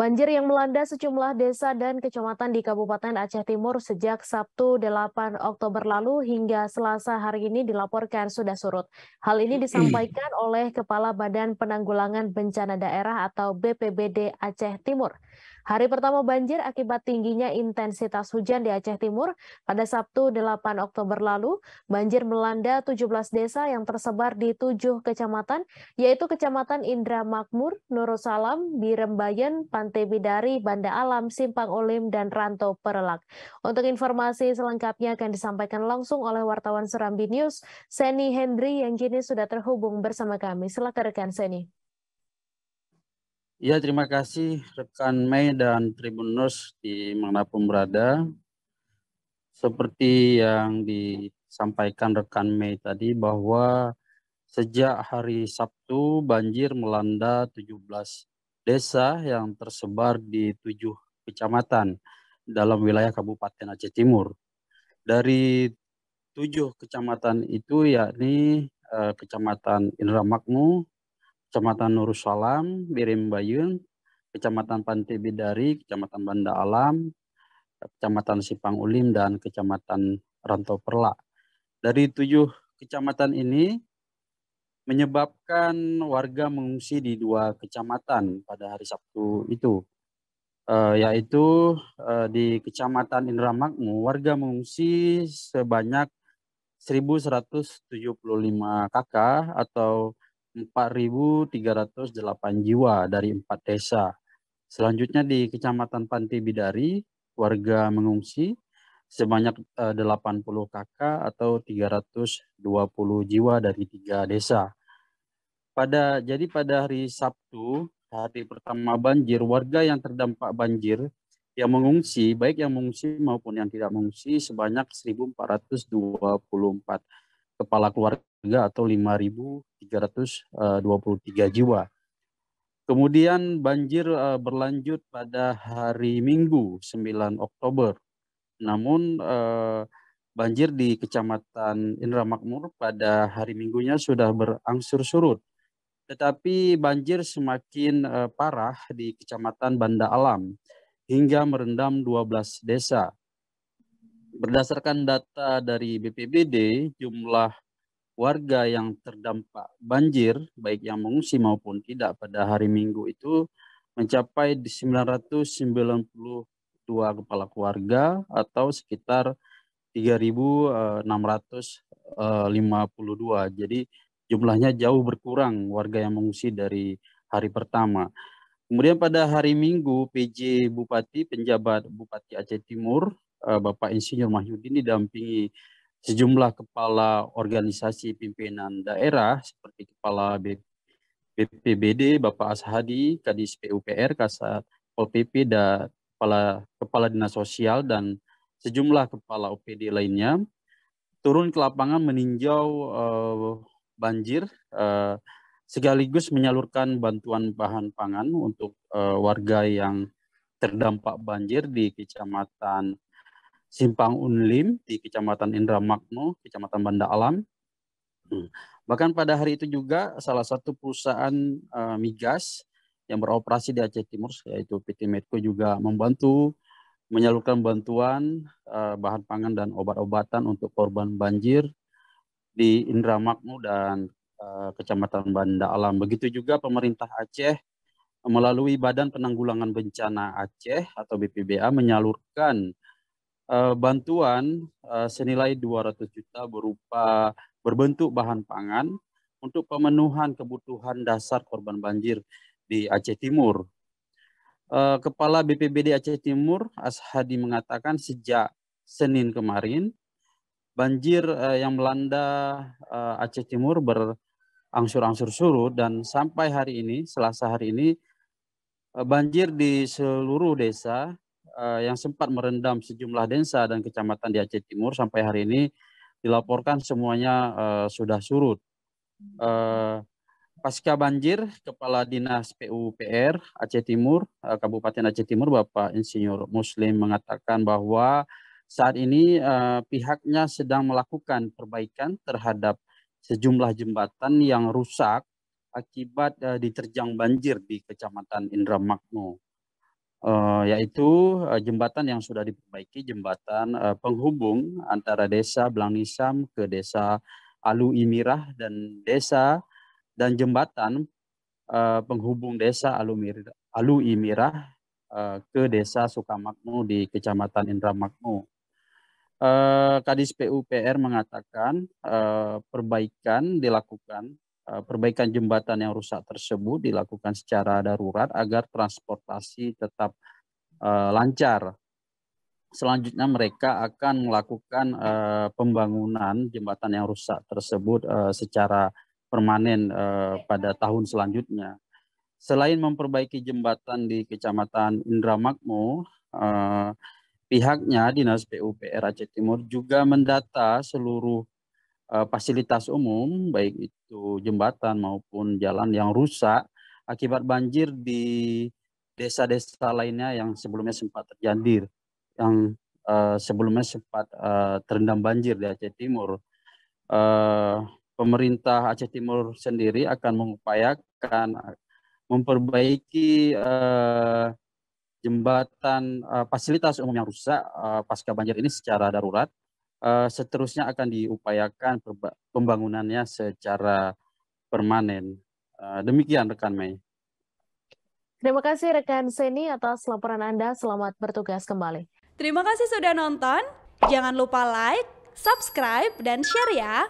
Banjir yang melanda sejumlah desa dan kecamatan di Kabupaten Aceh Timur sejak Sabtu 8 Oktober lalu hingga Selasa hari ini dilaporkan sudah surut. Hal ini iya. disampaikan oleh Kepala Badan Penanggulangan Bencana Daerah atau BPBD Aceh Timur. Hari pertama banjir akibat tingginya intensitas hujan di Aceh Timur pada Sabtu 8 Oktober lalu, banjir melanda 17 desa yang tersebar di tujuh kecamatan, yaitu Kecamatan Indra Makmur, Nurusalam, Birembayan, Pantai Bidari, Banda Alam, Simpang Olim, dan Ranto Perelak. Untuk informasi selengkapnya akan disampaikan langsung oleh wartawan Serambi News, Seni Hendri yang kini sudah terhubung bersama kami. Silakan rekan Seni. Ya, terima kasih rekan Mei dan Tribunus di manapun berada. Seperti yang disampaikan rekan Mei tadi bahwa sejak hari Sabtu banjir melanda 17 desa yang tersebar di tujuh kecamatan dalam wilayah Kabupaten Aceh Timur. Dari tujuh kecamatan itu yakni eh, Kecamatan Indramakmu, Kecamatan Nurussalam, Birembayun, Kecamatan Pantai Bidari, Kecamatan Banda Alam, Kecamatan Sipang Ulim, dan Kecamatan Rantau Perla. Dari tujuh kecamatan ini menyebabkan warga mengungsi di dua kecamatan pada hari Sabtu itu, e, yaitu e, di Kecamatan Indramakmu, warga mengungsi sebanyak 1.175 kakak atau 4.308 jiwa dari empat desa. Selanjutnya di Kecamatan Panti Bidari, warga mengungsi sebanyak 80 eh, kakak atau 320 jiwa dari tiga desa. Pada jadi pada hari Sabtu, hari pertama banjir, warga yang terdampak banjir yang mengungsi, baik yang mengungsi maupun yang tidak mengungsi sebanyak 1424 kepala keluarga atau 5.323 eh, jiwa. Kemudian banjir eh, berlanjut pada hari Minggu 9 Oktober. Namun eh, banjir di Kecamatan Indramakmur pada hari Minggunya sudah berangsur surut. Tetapi banjir semakin parah di Kecamatan Banda Alam hingga merendam 12 desa. Berdasarkan data dari BPBD, jumlah warga yang terdampak banjir, baik yang mengungsi maupun tidak pada hari Minggu itu mencapai 992 kepala keluarga atau sekitar 3.652. Eh, Jadi jumlahnya jauh berkurang warga yang mengungsi dari hari pertama. Kemudian pada hari Minggu, PJ Bupati, penjabat Bupati Aceh Timur, Eh, Bapak Insinyur Mahyudin didampingi sejumlah kepala organisasi pimpinan daerah seperti kepala BPBD Bapak Ashadi, Kadis PUPR, Kasat Pol PP dan kepala kepala dinas sosial dan sejumlah kepala OPD lainnya turun ke lapangan meninjau uh, banjir uh, sekaligus menyalurkan bantuan bahan pangan untuk uh, warga yang terdampak banjir di Kecamatan Simpang Unlim di Kecamatan Indramakno, Kecamatan Banda Alam. Hmm. Bahkan pada hari itu juga salah satu perusahaan uh, migas yang beroperasi di Aceh Timur yaitu PT Medco juga membantu menyalurkan bantuan uh, bahan pangan dan obat-obatan untuk korban banjir di Indramakno dan eh, Kecamatan Banda Alam. Begitu juga pemerintah Aceh melalui Badan Penanggulangan Bencana Aceh atau BPBA menyalurkan uh, bantuan uh, senilai 200 juta berupa berbentuk bahan pangan untuk pemenuhan kebutuhan dasar korban banjir di Aceh Timur. Uh, Kepala BPBD Aceh Timur Ashadi mengatakan sejak Senin kemarin banjir uh, yang melanda uh, Aceh Timur berangsur-angsur surut dan sampai hari ini Selasa hari ini banjir di seluruh desa uh, yang sempat merendam sejumlah desa dan kecamatan di Aceh Timur sampai hari ini dilaporkan semuanya uh, sudah surut. Uh, pasca banjir, Kepala Dinas PUPR Aceh Timur, uh, Kabupaten Aceh Timur, Bapak Insinyur Muslim mengatakan bahwa saat ini uh, pihaknya sedang melakukan perbaikan terhadap sejumlah jembatan yang rusak akibat uh, diterjang banjir di Kecamatan Indramakno uh, yaitu uh, jembatan yang sudah diperbaiki, jembatan uh, penghubung antara desa Blangisam ke desa Alu Imirah dan desa dan jembatan uh, penghubung desa Alu, Mir Alu Imirah uh, ke desa Sukamakmu di Kecamatan Indramakmu. Uh, Kadis PUPR mengatakan uh, perbaikan dilakukan Eh, perbaikan jembatan yang rusak tersebut dilakukan secara darurat agar transportasi tetap uh, lancar. Selanjutnya mereka akan melakukan uh, pembangunan jembatan yang rusak tersebut uh, secara permanen pada tahun selanjutnya. Selain memperbaiki jembatan di Kecamatan Indramakmu, pihaknya Dinas PUPR Aceh Timur juga mendata seluruh fasilitas umum baik itu itu jembatan maupun jalan yang rusak akibat banjir di desa-desa lainnya yang sebelumnya sempat terjadi yang uh, sebelumnya sempat uh, terendam banjir di Aceh Timur. Uh, pemerintah Aceh Timur sendiri akan mengupayakan memperbaiki uh, jembatan uh, fasilitas umum yang rusak uh, pasca banjir ini secara darurat Eh, seterusnya akan diupayakan pembangunannya secara permanen. Eh, demikian rekan Mei. Terima kasih rekan Seni atas laporan Anda. Selamat bertugas kembali. Terima kasih sudah nonton. Jangan lupa like, subscribe, dan share ya.